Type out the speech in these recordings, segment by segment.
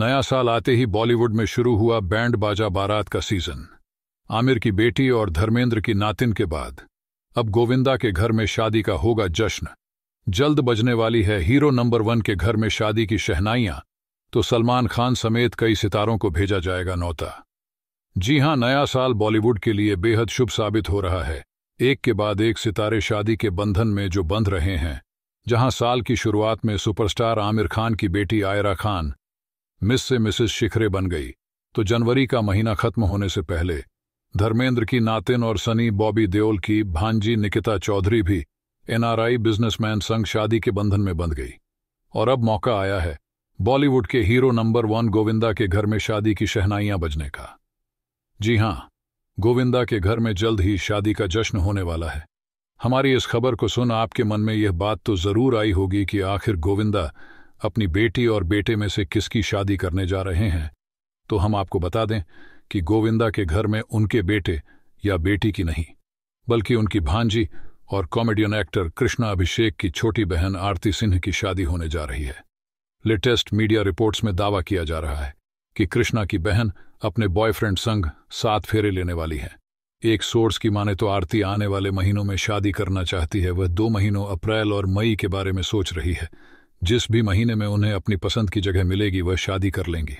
नया साल आते ही बॉलीवुड में शुरू हुआ बैंड बाजा बारात का सीजन आमिर की बेटी और धर्मेंद्र की नातिन के बाद अब गोविंदा के घर में शादी का होगा जश्न जल्द बजने वाली है हीरो नंबर वन के घर में शादी की शहनाइयां तो सलमान खान समेत कई सितारों को भेजा जाएगा नौता जी हां नया साल बॉलीवुड के लिए बेहद शुभ साबित हो रहा है एक के बाद एक सितारे शादी के बंधन में जो बंध रहे हैं जहां साल की शुरुआत में सुपरस्टार आमिर खान की बेटी आयरा खान मिस से मिसेस शिखरे बन गई तो जनवरी का महीना खत्म होने से पहले धर्मेंद्र की नातिन और सनी बॉबी देओल की भांजी निकिता चौधरी भी एनआरआई बिजनेसमैन संग शादी के बंधन में बंध गई और अब मौका आया है बॉलीवुड के हीरो नंबर वन गोविंदा के घर में शादी की शहनाइयां बजने का जी हां गोविंदा के घर में जल्द ही शादी का जश्न होने वाला है हमारी इस खबर को सुन आपके मन में यह बात तो जरूर आई होगी कि आखिर गोविंदा अपनी बेटी और बेटे में से किसकी शादी करने जा रहे हैं तो हम आपको बता दें कि गोविंदा के घर में उनके बेटे या बेटी की नहीं बल्कि उनकी भांजी और कॉमेडियन एक्टर कृष्णा अभिषेक की छोटी बहन आरती सिंह की शादी होने जा रही है लेटेस्ट मीडिया रिपोर्ट्स में दावा किया जा रहा है कि कृष्णा की बहन अपने बॉयफ्रेंड संग सात फेरे लेने वाली है एक सोर्स की माने तो आरती आने वाले महीनों में शादी करना चाहती है वह दो महीनों अप्रैल और मई के बारे में सोच रही है जिस भी महीने में उन्हें अपनी पसंद की जगह मिलेगी वह शादी कर लेंगी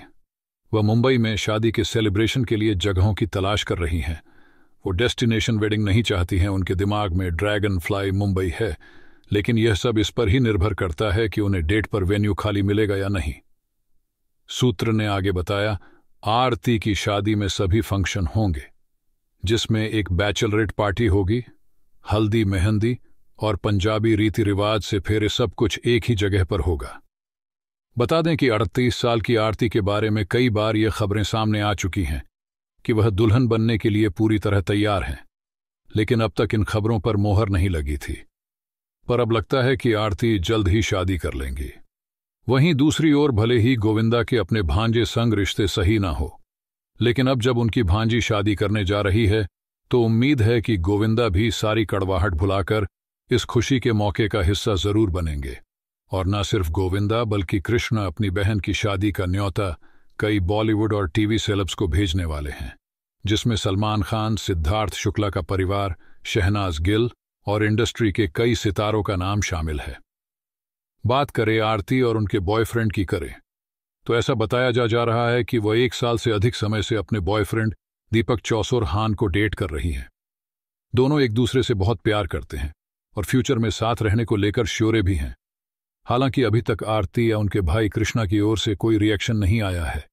वह मुंबई में शादी के सेलिब्रेशन के लिए जगहों की तलाश कर रही हैं वो डेस्टिनेशन वेडिंग नहीं चाहती हैं उनके दिमाग में ड्रैगन फ्लाई मुंबई है लेकिन यह सब इस पर ही निर्भर करता है कि उन्हें डेट पर वेन्यू खाली मिलेगा या नहीं सूत्र ने आगे बताया आरती की शादी में सभी फंक्शन होंगे जिसमें एक बैचलरेट पार्टी होगी हल्दी मेहंदी और पंजाबी रीति रिवाज से फिर सब कुछ एक ही जगह पर होगा बता दें कि 38 साल की आरती के बारे में कई बार ये खबरें सामने आ चुकी हैं कि वह दुल्हन बनने के लिए पूरी तरह तैयार हैं लेकिन अब तक इन खबरों पर मोहर नहीं लगी थी पर अब लगता है कि आरती जल्द ही शादी कर लेंगी वहीं दूसरी ओर भले ही गोविंदा के अपने भांजे संग रिश्ते सही ना हो लेकिन अब जब उनकी भांजी शादी करने जा रही है तो उम्मीद है कि गोविंदा भी सारी कड़वाहट भुलाकर इस खुशी के मौके का हिस्सा जरूर बनेंगे और न सिर्फ गोविंदा बल्कि कृष्णा अपनी बहन की शादी का न्योता कई बॉलीवुड और टीवी सेलब्स को भेजने वाले हैं जिसमें सलमान खान सिद्धार्थ शुक्ला का परिवार शहनाज गिल और इंडस्ट्री के कई सितारों का नाम शामिल है बात करें आरती और उनके बॉयफ्रेंड की करें तो ऐसा बताया जा जा रहा है कि वह एक साल से अधिक समय से अपने बॉयफ्रेंड दीपक चौसोर हान को डेट कर रही हैं दोनों एक दूसरे से बहुत प्यार करते हैं और फ्यूचर में साथ रहने को लेकर श्योरे भी हैं हालांकि अभी तक आरती या उनके भाई कृष्णा की ओर से कोई रिएक्शन नहीं आया है